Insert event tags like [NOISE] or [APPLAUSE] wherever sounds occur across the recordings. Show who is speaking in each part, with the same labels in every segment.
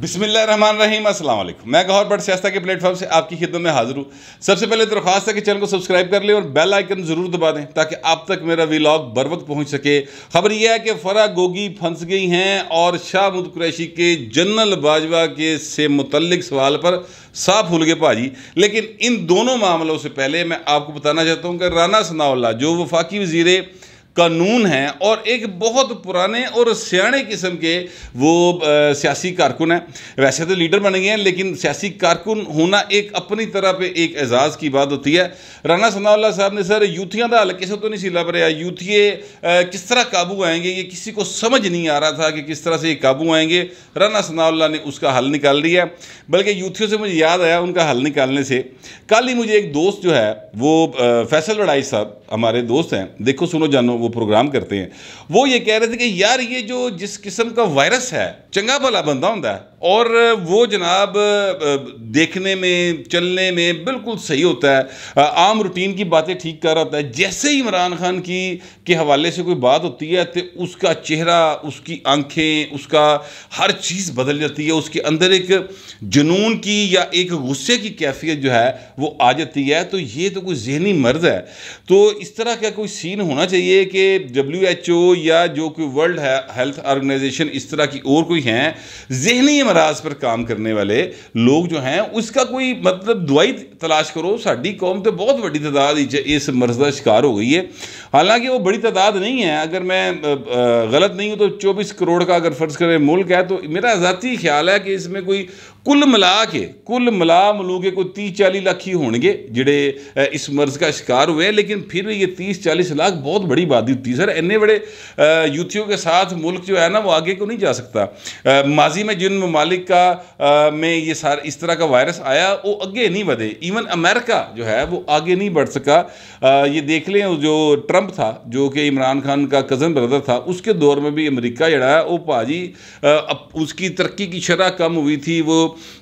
Speaker 1: बिसमीम अस्सलाम वालेकुम मैं गौर बट सियास्ता के प्लेटफॉर्म से आपकी खिदमत में हाजिर हूँ सबसे पहले तो दरख्वास्त है कि चैनल को सब्सक्राइब कर लें और बेल आइकन ज़रूर दबा दें ताकि आप तक मेरा व्लॉग बर वक्त पहुँच सके खबर यह है कि फ़रा गोगी फंस गई हैं और शाह मुद कुरैशी के जनरल बाजवा के से मुतलक सवाल पर साफ भूल गए भाजी लेकिन इन दोनों मामलों से पहले मैं आपको बताना चाहता हूँ कि राना सनाउल्ला जो वफाकी वजीर कानून हैं और एक बहुत पुराने और सियाणे किस्म के वो सियासी कारकुन हैं वैसे तो लीडर बन गए हैं लेकिन सियासी कारकुन होना एक अपनी तरह पे एक एजाज़ की बात होती है राणा सनाउल्ला साहब ने सर यूथियाँ का हल किसे तो नहीं सी लभ रहा यूथिए किस तरह काबू आएंगे ये किसी को समझ नहीं आ रहा था कि किस तरह से ये काबू आएंगे राना सनाउल्ला ने उसका हल निकाल दिया बल्कि यूथियों से मुझे याद आया उनका हल निकालने से कल ही मुझे एक दोस्त जो है वो फैसल लड़ाई साहब हमारे दोस्त हैं देखो सुनो जानो वो वो प्रोग्राम करते हैं वो ये कह रहे थे कि यार ये जो जिस किस्म का वायरस है चंगा भला बंदा होंगे और वो जनाब देखने में चलने में बिल्कुल सही होता है आम रूटीन की बातें ठीक कर होता है जैसे ही इमरान खान की के हवाले से कोई बात होती है तो उसका चेहरा उसकी आंखें उसका हर चीज़ बदल जाती है उसके अंदर एक जुनून की या एक गुस्से की कैफियत जो है वो आ जाती है तो ये तो कोई जहनी मर्ज है तो इस तरह का कोई सीन होना चाहिए कि कि डब्ल्यू एच ओ या जो कोई वर्ल्ड हेल्थ ऑर्गेनाइजेशन इस तरह की और कोई हैं जहनी मराज पर काम करने वाले लोग जो हैं उसका कोई मतलब दवाई तलाश करो साड़ी कौम तो बहुत बड़ी तादाद इस मर्ज का शिकार हो गई है हालांकि वो बड़ी तादाद नहीं है अगर मैं गलत नहीं हूँ तो चौबीस करोड़ का अगर फ़र्ज़ करें मुल्क है तो मेरा ज़ाती ख्याल है कि इसमें कोई कुल के कुल ਕੇ ਕੁੱਲ ਮਿਲਾ ਮਲੂਕੇ तीस चालीस लाख ही ਹੀ ਹੋਣਗੇ जिड़े इस मर्ज़ का शिकार हुए लेकिन फिर ये तीस चालीस लाख बहुत बड़ी बात होती है सर इन्ने बड़े यूथियों के साथ मुल्क जो है ना वो आगे को नहीं जा सकता माजी में जिन ममालिक का में ये सार इस तरह का वायरस आया वो अगे नहीं बढ़े इवन अमेरिका जो है वो आगे नहीं बढ़ सका ये देख लें जो ट्रंप था जो कि इमरान खान का कज़न ब्रदर था उसके दौर में भी अमरीका जड़ा है वो भाजी उसकी तरक्की की शरह कम हुई थी वो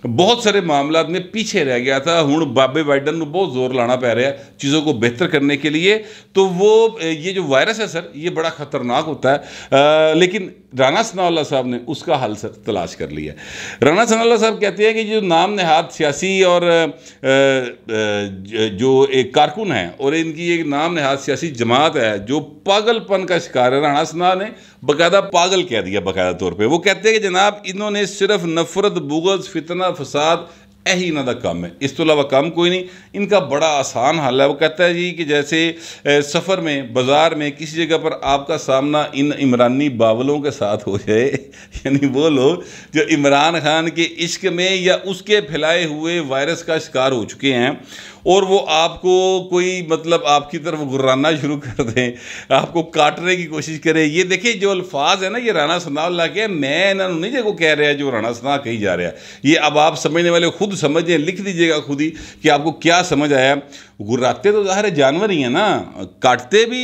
Speaker 1: बहुत सारे मामला में पीछे रह गया था हूँ बाबे बाइडन बहुत जोर लाना पै रहा है चीज़ों को बेहतर करने के लिए तो वो ये जो वायरस है सर ये बड़ा ख़तरनाक होता है आ, लेकिन राना सनाउल्ला साहब ने उसका हल सर तलाश कर लिया राना सनाउल्ला साहब कहते हैं कि जो नाम नहाद सियासी और जो एक कारकुन हैं और इनकी एक नाम नहाद सियासी जमात है जो पागलपन का शिकार है राना सना ने बाकायदा पागल कह दिया बाकायदा तौर पर वो कहते हैं कि जनाब इन्होंने सिर्फ नफरत बुगज फितना फसाद ਇਹੀ ਇਹਨਾਂ का कम है इस तो अलावा कम कोई नहीं इनका बड़ा आसान हल है वो कहता है जी कि जैसे सफ़र में बाज़ार में किसी जगह पर आपका सामना इन इमरानी बावलों के साथ हो जाए [LAUGHS] यानी वो लोग जो इमरान खान के इश्क में या उसके फैलाए हुए वायरस का शिकार हो चुके हैं और वो आपको कोई मतलब आपकी तरफ गुर्राना शुरू कर दें आपको काटने की कोशिश करें ये देखिए जो अल्फाज है ना ये राना सना के मैं इन्होंने नहीं जगह कह रहा है जो राना सना कही जा रहा है ये अब आप समझने वाले खुद समझें लिख दीजिएगा खुद ही कि आपको क्या समझ आया गुर्राते तो ज़ाहिर है जानवर ही हैं ना काटते भी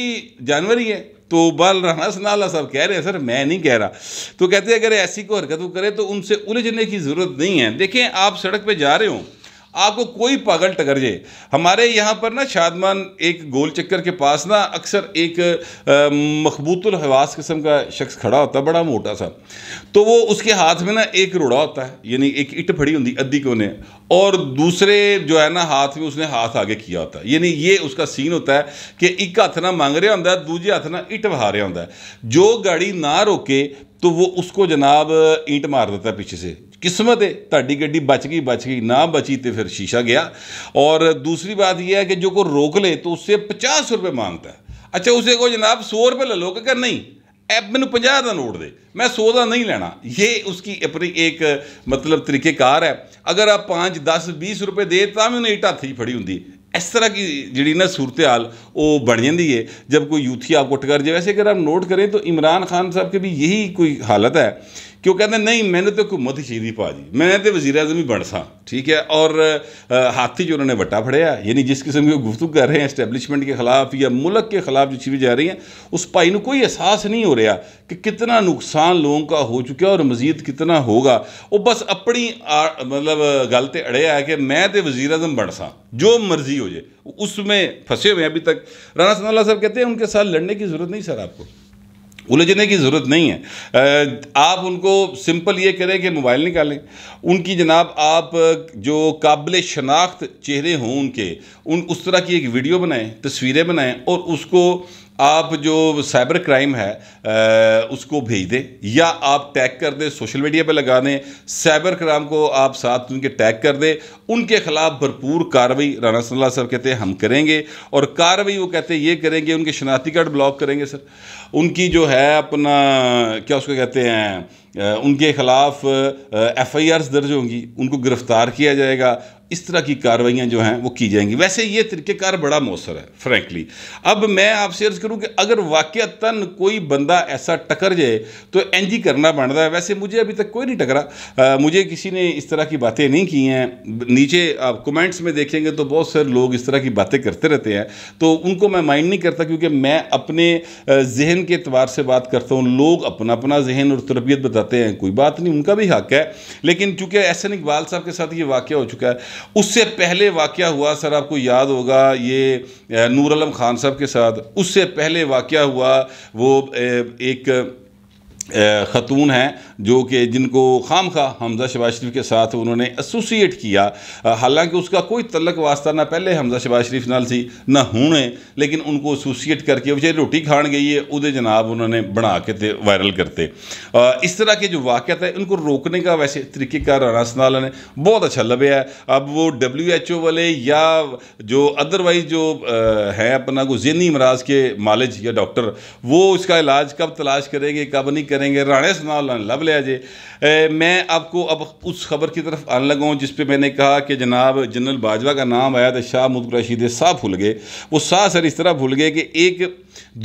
Speaker 1: जानवर ही है तो बल राणा सनाला साहब कह रहे हैं सर मैं नहीं कह रहा तो कहते हैं अगर ऐसी को हरकत वो करे तो उनसे उलझने की ज़रूरत नहीं है देखें आप सड़क पर जा रहे हो आपको कोई पागल टकर जाए हमारे यहाँ पर ना शादमान एक गोल चक्कर के पास ना अक्सर एक मखबूतुल हवास किस्म का शख्स खड़ा होता है बड़ा मोटा सा तो वो उसके हाथ में ना एक रोड़ा होता है यानी एक इट फड़ी होती अद्धी कोने और दूसरे जो है ना हाथ में उसने हाथ आगे किया होता है यानी ये उसका सीन होता है कि एक हाथ ना मांग रहा होंगे दूजे हाथ ना इट बहा रहा होंगे जो गाड़ी ना रोके तो वो उसको जनाब ईंट मार देता है पीछे से किस्मत है ਤੁਹਾਡੀ ਗੱਡੀ ਬਚ ਗਈ ਬਚ ਗਈ ਨਾ ਬਚੀ ਤੇ ਫਿਰ ਸ਼ੀਸ਼ਾ ਗਿਆ ਔਰ ਦੂਸਰੀ ਬਾਤ ਇਹ ਹੈ ਕਿ ਜੋ ਕੋ ਰੋਕ ਲੇ तो उससे पचास रुपये मांगता है अच्छा उसे को जनाब सौ रुपये ले लो क्या नहीं ਐਬ ਮੈਨੂੰ 50 ਦਾ ਨੋਟ ਦੇ ਮੈਂ 100 ਦਾ ਨਹੀਂ ਲੈਣਾ ਇਹ ਉਸकी अपनी एक मतलब तरीकेकार है अगर आप 5 10 20 रुपए दे ਤਾਂ ਵੀ ਉਹਨੇ ਇੱਟ ਹੱਥ 'ਚ ਫੜੀ ਹੁੰਦੀ ਇਸ ਤਰ੍ਹਾਂ की ਜਿਹੜੀ ਨਾ सूरत वो बन जाती है जब कोई यूथी आपको टकर जाए वैसे अगर आप नोट करें तो इमरान खान साहब की भी यही कोई हालत है क्यों कहते ਕਹਿੰਦੇ ਨਹੀਂ ਮੈਨੂੰ ਤੇ ਹਕੂਮਤ ਹੀ ਚਾਹੀਦੀ ਭਾਜੀ ਮੈਂ ਤੇ ਵਜ਼ੀਰ ਆਜ਼ਮ ਹੀ ਬਣ ठीक है और हाथी जो उन्होंने ਉਹਨਾਂ ਨੇ यानी जिस किस्म की गुफ्तु कर रहे हैं इस्टेबलिशमेंट के ख़िलाफ़ या मुल्क के ख़िलाफ़ जो चीज़ें जा रही हैं उस भाई को कोई एहसास नहीं हो रहा कि कितना नुकसान लोगों का हो चुका और मजीद कितना होगा वो बस अपनी मतलब गल तो अड़े है कि मैं तो वजीर अजम बन सा जो मर्जी हो जाए उसमें फंसे हुए हैं अभी तक राना सनाला साहब कहते हैं उनके साथ लड़ने की ज़रूरत नहीं सर आपको उलझने की ज़रूरत नहीं है आप उनको सिंपल ये करें कि मोबाइल निकालें उनकी जनाब आप जो काबिल शनाख्त चेहरे हों उनके उन उस तरह की एक वीडियो बनाएं तस्वीरें बनाएं और उसको आप जो साइबर क्राइम है आ, उसको भेज दें या आप टैग कर दें सोशल मीडिया पे लगा दें साइबर क्राइम को आप साथ उनके टैग कर दें उनके खिलाफ भरपूर कार्रवाई राना सल्ला सर कहते हैं हम करेंगे और कार्रवाई वो कहते हैं ये करेंगे उनके शनाख्ती कार्ड ब्लॉक करेंगे सर उनकी जो है अपना क्या उसको कहते हैं उनके ख़िलाफ़ एफ़ आई आर्स दर्ज होंगी उनको गिरफ़्तार किया जाएगा इस तरह की कार्रवाइयाँ जो हैं वो की जाएंगी वैसे ये तरीक़ेकार बड़ा मौसर है फ्रेंकली अब मैं आपसे अर्ज़ करूँ कि अगर वाक़ता कोई बंदा ऐसा टकर जाए तो एन जी करना बनता है वैसे मुझे अभी तक कोई नहीं टकरा मुझे किसी ने इस तरह की बातें नहीं की हैं नीचे आप कमेंट्स में देखेंगे तो बहुत सारे लोग इस तरह की बातें करते रहते हैं तो उनको मैं माइंड नहीं करता क्योंकि मैं अपने जहन के अतबार से बात करता हूँ लोग अपना अपना जहन और तरबियत बता बताते हैं कोई बात नहीं उनका भी हक है लेकिन चूंकि एस एन इकबाल साहब के साथ ये वाक्य हो चुका है उससे पहले वाक्य हुआ सर आपको याद होगा ये नूर खान साहब के साथ उससे पहले वाक्य हुआ वो एक ख़तून हैं जो कि जिनको खाम खा हमजा शबाज शरीफ के साथ उन्होंने एसोसिएट किया हालांकि उसका कोई तलक वास्ता ना पहले हमजा शबाज शरीफ नाल सी ना हूँ लेकिन उनको एसोसिएट करके बेचारे रोटी खान गई है उदे जनाब उन्होंने बना के ते वायरल करते इस तरह के जो वाक़त है उनको रोकने का वैसे तरीक़ेकार राना सनाल ने बहुत अच्छा लभ्या है अब वो डब्ल्यू एच ओ वाले या जो अदरवाइज जो हैं अपना को जहनी अमराज के मालिज या डॉक्टर वो इसका इलाज कब तलाश करेंगे कब नहीं करेंगे करेंगे राणे सुनाओ सनाल लभ लिया जे मैं आपको अब उस खबर की तरफ आने लगा हूँ जिस पर मैंने कहा कि जनाब जनरल बाजवा का नाम आया तो शाह मुद रशीद शाह भूल गए वो शाह सर इस तरह भूल गए कि एक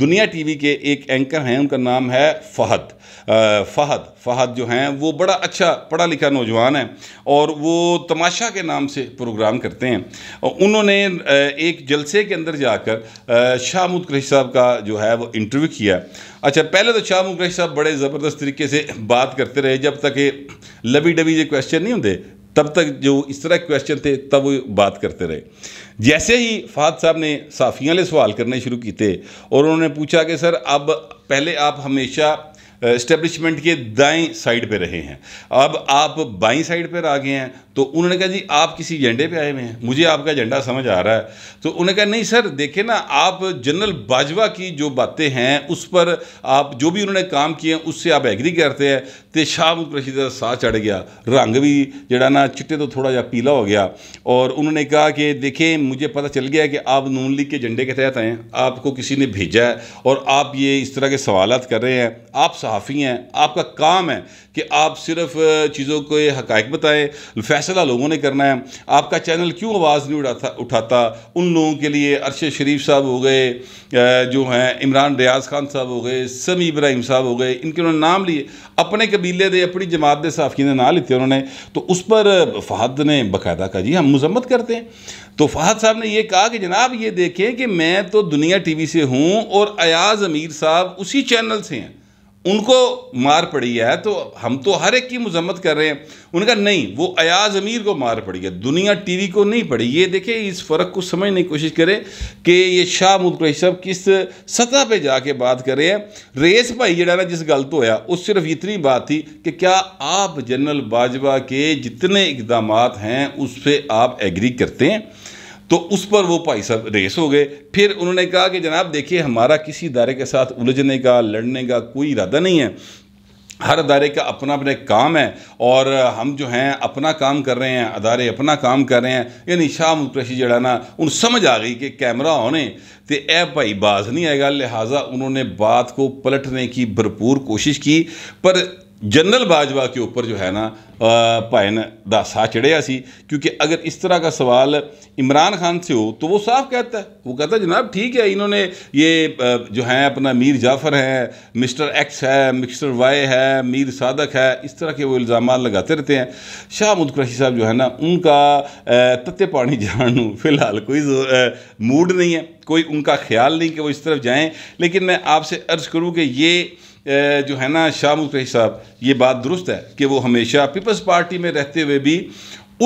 Speaker 1: दुनिया टीवी के एक एंकर हैं उनका नाम है फ़हद फ़हद फ़हद जो हैं वो बड़ा अच्छा पढ़ा लिखा नौजवान है और वो तमाशा के नाम से प्रोग्राम करते हैं उन्होंने एक जलसे के अंदर जाकर शाह मुद साहब का जो है वो इंटरव्यू किया अच्छा पहले तो शाह मुद साहब बड़े बड़े ज़बरदस्त तरीके से बात करते रहे जब तक ये लबी डबी जो क्वेश्चन नहीं होते तब तक जो इस तरह क्वेश्चन थे तब वो बात करते रहे जैसे ही फाद साहब ने साफियाले सवाल करने शुरू किए और उन्होंने पूछा कि सर अब पहले आप हमेशा इस्टेब्लिशमेंट के दाएं साइड पे रहे हैं अब आप बाई साइड पर आ गए हैं तो उन्होंने कहा जी आप किसी एजेंडे पे आए हुए हैं मुझे आपका एजेंडा समझ आ रहा है तो उन्होंने कहा नहीं सर देखे ना आप जनरल बाजवा की जो बातें हैं उस पर आप जो भी उन्होंने काम किए हैं उससे आप एग्री करते हैं तो शाह रशीद का साह चढ़ गया रंग भी जड़ा ना चिट्टे तो थोड़ा जहा पीला हो गया और उन्होंने कहा कि देखें मुझे पता चल गया कि आप नून लीग के एजेंडे के तहत आए आपको किसी ने भेजा है और आप ये इस तरह के सवालत कर रहे हैं आप सहाफ़ी हैं आपका काम है कि आप सिर्फ चीज़ों को हक़ बताएं फैसला लोगों ने करना है आपका चैनल क्यों आवाज़ नहीं उठाता उठाता उन लोगों के लिए अरशद शरीफ साहब हो गए जो हैं इमरान रियाज खान साहब हो गए समी इब्राहिम साहब हो गए इनके उन्होंने नाम लिए अपने कबीले दे अपनी जमात दे सहाफ़ी ने ना लेते उन्होंने तो उस पर फहद ने बाकायदा कहा जी हम मजम्मत करते हैं तो फहद साहब ने यह कहा कि जनाब ये देखें कि मैं तो दुनिया टी वी से हूँ और अयाज अमीर साहब उसी चैनल से हैं उनको मार पड़ी है तो हम तो हर एक की मजम्मत कर रहे हैं उनका नहीं वो अयाज अमीर को मार पड़ी है दुनिया टीवी को नहीं पड़ी ये देखे इस फ़र्क को समझने की कोशिश करें कि ये शाह मुदकुरी सब किस सतह पे जाके बात कर रहे हैं रेस भाई जड़ा ना जिस गल तो होया उस सिर्फ इतनी बात थी कि क्या आप जनरल बाजवा के जितने इकदाम हैं उस पर आप एग्री करते हैं तो उस पर वो भाई साहब रेस हो गए फिर उन्होंने कहा कि जनाब देखिए हमारा किसी इदारे के साथ उलझने का लड़ने का कोई इरादा नहीं है हर अदारे का अपना अपने काम है और हम जो हैं अपना काम कर रहे हैं अदारे अपना काम कर रहे हैं यानी शाह मुतरशी जड़ा ना उन समझ आ गई कि कैमरा होने तो ए भाई बाज नहीं आएगा लिहाजा उन्होंने बात को पलटने की भरपूर कोशिश की पर जनरल बाजवा के ऊपर जो है ना का दासा चढ़िया सी क्योंकि अगर इस तरह का सवाल इमरान खान से हो तो वो साफ कहता है वो कहता है जनाब ठीक है इन्होंने ये जो है अपना मीर जाफ़र है मिस्टर एक्स है मिस्टर वाई है मीर सादक है इस तरह के वो इल्ज़ाम लगाते रहते हैं शाह मुदक्रशी साहब जो है ना उनका तत्ते पानी [LAUGHS] जानू फिलहाल कोई मूड नहीं है कोई उनका ख्याल नहीं कि वो इस तरफ जाएँ लेकिन मैं आपसे अर्ज़ करूँ कि ये जो है ना शाह मुफ्त साहब ये बात दुरुस्त है कि वो हमेशा पीपल्स पार्टी में रहते हुए भी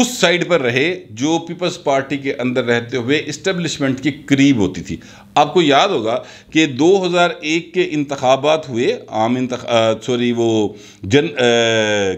Speaker 1: उस साइड पर रहे जो पीपल्स पार्टी के अंदर रहते हुए इस्टेब्लिशमेंट के करीब होती थी आपको याद होगा कि 2001 के इंतबात हुए आम सॉरी वो जन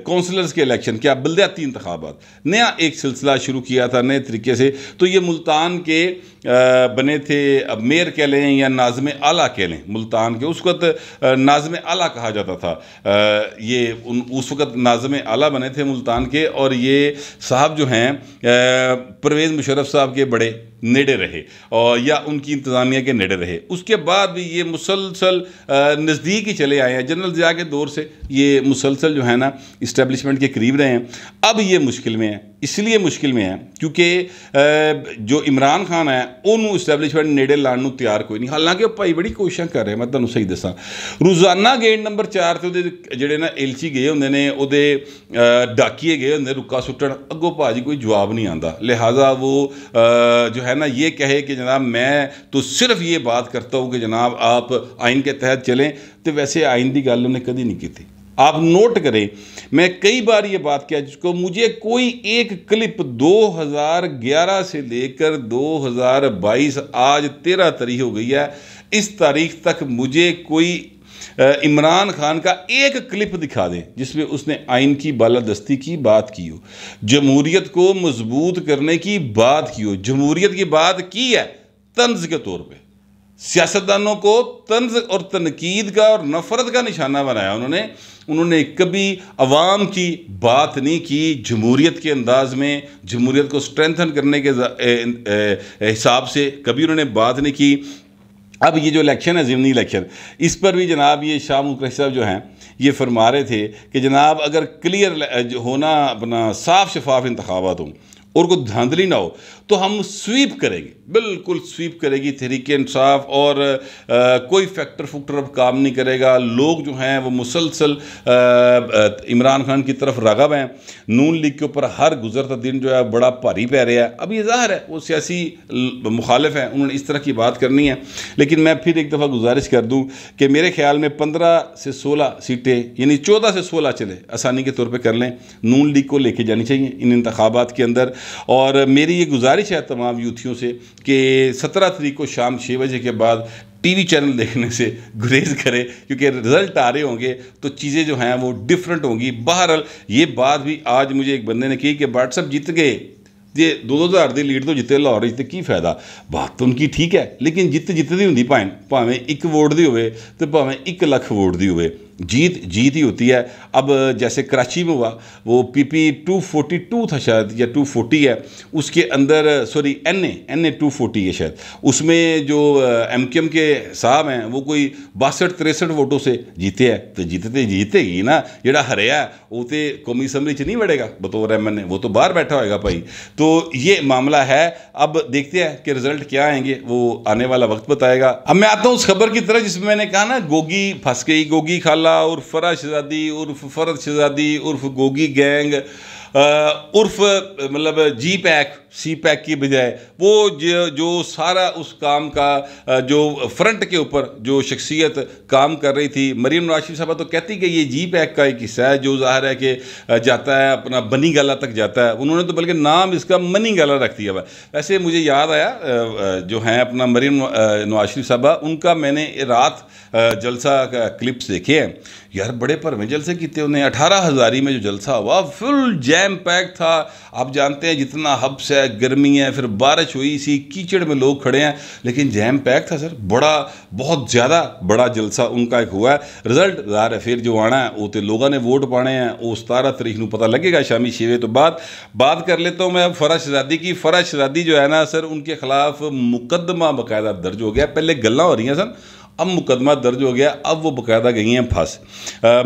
Speaker 1: काउंसलर्स के इलेक्शन क्या बलद्याती इंतबात नया एक सिलसिला शुरू किया था नए तरीके से तो ये मुल्तान के बने थे अब मेयर कह लें या नाजम आला कह लें मुल्तान के उस वक्त नाजम आला कहा जाता था ये उन उस वक्त नाजम आला बने थे मुल्तान के और ये साहब जो हैं परवेज़ मुशरफ साहब के बड़े नेड़े रहे और या उनकी इंतज़ामिया के नेड़े रहे उसके बाद भी ये मुसलसल नज़दीक ही चले आए हैं जनरल ज़िया के दौर से ये मुसलसल जो है ना इस्टेब्लिशमेंट के करीब रहे हैं अब ये मुश्किल में है इसलिए मुश्किल में है क्योंकि जो इमरान खान है उन्होंने ਇਸਟੈਬਲਿਸ਼ਮੈਂਟ ਨੇੜੇ लाने तैयार कोई नहीं हालांकि भाई बड़ी कोशिशें कर रहे हैं मैं ਮੈਂ सही दसा रोज़ाना गेट नंबर चार से ਤੇ ਉਹਦੇ ਜਿਹੜੇ ਨਾ ਐਲਚੀ ਗਏ ਹੁੰਦੇ ਨੇ ਉਹਦੇ ਡਾਕੀਏ ਗਏ ਹੁੰਦੇ ਰੁੱਕਾ ਸੁੱਟਣ ਅੱਗੋਂ ਭਾਜੀ ਕੋਈ ਜਵਾਬ ਨਹੀਂ ਆਂਦਾ ਲਿਹਾਜ਼ਾ है ना ये कहे कि जनाब मैं तो सिर्फ ये बात करता हूँ कि जनाब आप आइन के तहत चलें तो वैसे आइन की गल उन्हें कभी नहीं की आप नोट करें मैं कई बार ये बात किया जिसको मुझे कोई एक क्लिप 2011 से लेकर 2022 आज तेरह तारीख हो गई है इस तारीख तक मुझे कोई इमरान खान का एक क्लिप दिखा दें जिसमें उसने आइन की बालादस्ती की बात की हो जमहूरीत को मजबूत करने की बात की हो जमहूरीत की बात की है तंज के तौर पर सियासतदानों को तंज और तनकीद का और नफरत का निशाना बनाया उन्होंने उन्होंने कभी अवाम की बात नहीं की जमहूरीत के अंदाज में जमहूरीत को स्ट्रेंथन करने के हिसाब से कभी उन्होंने बात नहीं की अब ये जो इलेक्शन है ज़िमनी इलेक्शन इस पर भी जनाब ये शाह मुखरश साहब जो हैं ये फरमा रहे थे कि जनाब अगर क्लियर होना अपना साफ शफाफ इंतबात हों और कोई धांधली ना हो तो हम स्वीप करेंगे बिल्कुल स्वीप करेगी तहरीक इंसाफ और आ, कोई फैक्टर फुक्टर अब काम नहीं करेगा लोग जो हैं वो मुसलसल इमरान खान की तरफ रागब हैं नून लीग के ऊपर हर गुजरता दिन जो है बड़ा भारी पै रहा है अब ये ज़ाहिर है वो सियासी मुखालिफ हैं उन्होंने इस तरह की बात करनी है लेकिन मैं फिर एक दफ़ा गुजारिश कर दूँ कि मेरे ख्याल में पंद्रह से सोलह सीटें यानी चौदह से सोलह चले आसानी के तौर पर कर लें नून लीग को लेके जानी चाहिए इन इंतबात के अंदर और मेरी ये गुजारिश है तमाम यूथियों से कि सत्रह तरीक को शाम छः बजे के बाद टीवी चैनल देखने से गुरेज करें क्योंकि रिजल्ट आ रहे होंगे तो चीज़ें जो हैं वो डिफरेंट होंगी बहरहाल ये बात भी आज मुझे एक बंदे ने कही कि व्हाट्सअप जीत गए दो दो ਦੀ ਲੀਡ ਤੋਂ ਜਿੱਤੇ ਲਾਹੌਰ ਜਿੱਤੇ ਕੀ की फ़ायदा बात तो उनकी ठीक है लेकिन जित जित ਹੁੰਦੀ ਭਾਵੇਂ भावें एक वोट ਦੀ ਹੋਵੇ तो भावें एक लख वोट दी ਹੋਵੇ जीत जीत ही होती है अब जैसे कराची में हुआ वो पीपी टू था शायद या टू फोर्टी है उसके अंदर sorry N A N A two forty है शायद उसमें जो एम क्यू एम के साहब हैं वो कोई बासठ तिरसठ वोटों से जीते हैं तो जीतते तो जीतेगी ना जोड़ा हरिया वो तो कौमी असम्बली नहीं बढ़ेगा बतौर एम एन ए वो तो बाहर बैठा होएगा भाई तो ये मामला है अब देखते हैं कि रिजल्ट क्या आएंगे वो आने वाला वक्त बताएगा अब मैं आता हूँ उस खबर की तरह जिसमें मैंने कहा ना गोगी फंस गई गोगी खाला उर्फ फरा शहजादी उर्फ फरद शहजादी उर्फ गोगी गैंग उर्फ मतलब जी पैक सी पैक की बजाय वो जो जो सारा उस काम का जो फ्रंट के ऊपर जो शख्सियत काम कर रही थी मरीम नवाशिफ साहबा तो कहती कि ये जी पैक का एक हिस्सा है जो ज़ाहिर है कि जाता है अपना बनी गला तक जाता है उन्होंने तो बल्कि नाम इसका मनी गला रख दिया हुआ वैसे मुझे याद आया जो हैं अपना मरीम नवाज साहबा उनका मैंने रात जलसा का क्लिप्स देखे हैं यार बड़े में जलसे कितने उन्हें अठारह हज़ारी में जो जलसा हुआ फुल जै जैम पैक था आप जानते हैं जितना हब्स है गर्मी है फिर बारिश हुई सी कीचड़ में लोग खड़े हैं लेकिन जैम पैक था सर बड़ा बहुत ज़्यादा बड़ा जलसा उनका एक हुआ है रिजल्ट ज़ाहिर है फिर जो आना है वो तो लोगों ने वोट पाने हैं वो सतारह तरीक न पता लगेगा शामी छे तो बाद बात कर लेता हूँ मैं अब फरा शहजादी की फरा शहजादी जो है ना सर उनके खिलाफ मुकदमा बाकायदा दर्ज हो गया पहले गल् हो रही हैं सर अब मुकदमा दर्ज हो गया अब वो बकायदा गई हैं फंस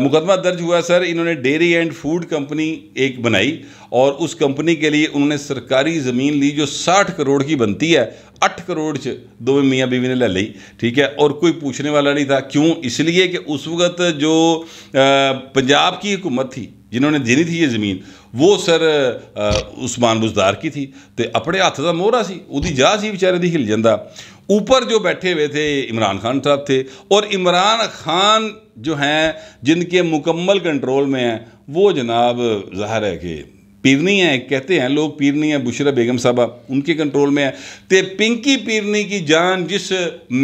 Speaker 1: मुकदमा दर्ज हुआ सर इन्होंने डेयरी एंड फूड कंपनी एक बनाई और उस कंपनी के लिए उन्होंने सरकारी ज़मीन ली जो 60 करोड़ की बनती है अट्ठ करोड़ च दोवें मियाँ बीवी ने ले ली ठीक है और कोई पूछने वाला नहीं था क्यों इसलिए कि उस वक्त जो पंजाब की हुकूमत थी जिन्होंने देनी थी ये ज़मीन वो सर उस्मान बुजदार की थी तो अपने हाथ का मोहरा सी वो जा सी बेचारे की जाता ऊपर जो बैठे हुए थे इमरान खान साहब थे और इमरान खान जो हैं जिनके मुकम्मल कंट्रोल में हैं वो जनाब ज़ाहिर है कि पीरनी है कहते हैं लोग पीरनी है बुशरा बेगम साहबा उनके कंट्रोल में है तो पिंकी पीरनी की जान जिस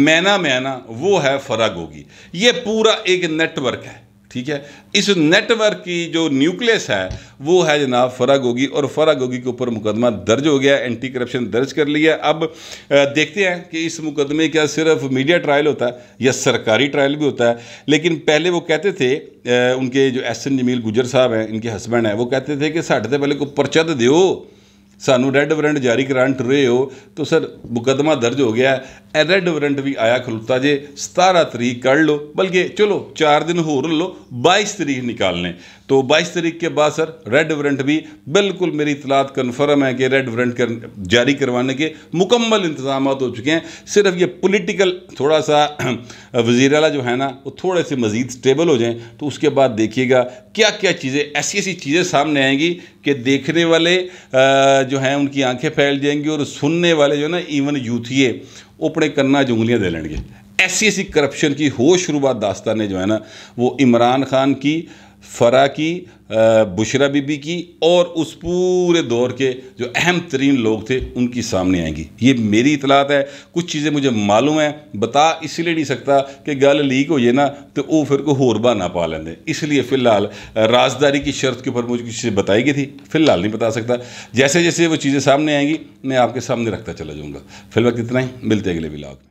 Speaker 1: मैना मैना वो है फ़रग होगी ये पूरा एक नेटवर्क है ठीक है इस नेटवर्क की जो न्यूक्लियस है वो है जनाब फरा गोगी और फरा गोगी के ऊपर मुकदमा दर्ज हो गया एंटी करप्शन दर्ज कर लिया अब देखते हैं कि इस मुकदमे का सिर्फ मीडिया ट्रायल होता है या सरकारी ट्रायल भी होता है लेकिन पहले वो कहते थे उनके जो एस एन जमील गुजर साहब हैं इनके हस्बैंड हैं वो कहते थे कि साढ़े तो पहले को परचद तो दो सानू रेड वरेंट जारी करान टुरे हो तो सर मुकदमा दर्ज हो गया रेड वरंट भी आया खलुता जे सतारा तरीक कर लो बल्कि चलो चार दिन हो लो बाईस तरीक निकाल लें तो बाईस तरीक के बाद सर रेड वरंट भी बिल्कुल मेरी इतलात कन्फर्म है कि रेड वरंट कर, जारी करवाने के मुकम्मल इंतजाम हो चुके हैं सिर्फ ये पोलिटिकल थोड़ा सा वजीर अला जो है ना वो थोड़े से मज़ीद स्टेबल हो जाएँ तो उसके बाद देखिएगा क्या क्या चीज़ें ऐसी ऐसी चीज़ें सामने आएंगी कि देखने वाले जो हैं उनकी आंखें फैल जाएंगी और सुनने वाले जो है ना इवन यूथिए वो अपने कन्ना जुंगलियाँ दे लेंगे ऐसी ऐसी करप्शन की हो शुरुआत दास्ता ने जो है ना वो इमरान खान की फ़रा की बुशरा बीबी की और उस पूरे दौर के जो अहम तरीन लोग थे उनकी सामने आएंगी ये मेरी इतलात है कुछ चीज़ें मुझे मालूम है बता इसलिए नहीं सकता कि गल लीक हो जाए ना तो वो फिर को होर बहाना पा लेंगे इसलिए फ़िलहाल राजदारी की शर्त के ऊपर मुझे कुछ चीज़ें बताई गई थी फ़िलहाल नहीं बता सकता जैसे जैसे वो चीज़ें सामने आएंगी मैं आपके सामने रखता चला जाऊँगा फिलहाल इतना ही मिलते अगले ब्लाग